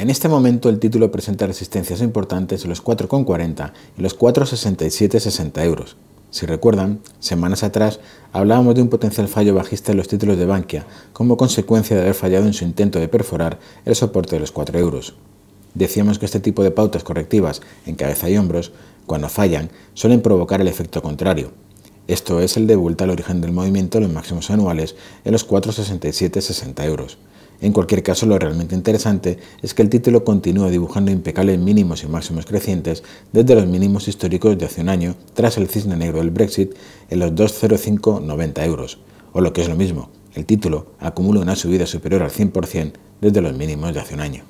En este momento el título presenta resistencias importantes en los 4,40 y los 4,67,60 euros. Si recuerdan, semanas atrás hablábamos de un potencial fallo bajista en los títulos de Bankia como consecuencia de haber fallado en su intento de perforar el soporte de los 4 euros. Decíamos que este tipo de pautas correctivas en cabeza y hombros, cuando fallan, suelen provocar el efecto contrario. Esto es el de vuelta al origen del movimiento en los máximos anuales en los 467 euros. En cualquier caso, lo realmente interesante es que el título continúa dibujando impecables mínimos y máximos crecientes desde los mínimos históricos de hace un año tras el cisne negro del Brexit en los 2,0590 euros, o lo que es lo mismo, el título acumula una subida superior al 100% desde los mínimos de hace un año.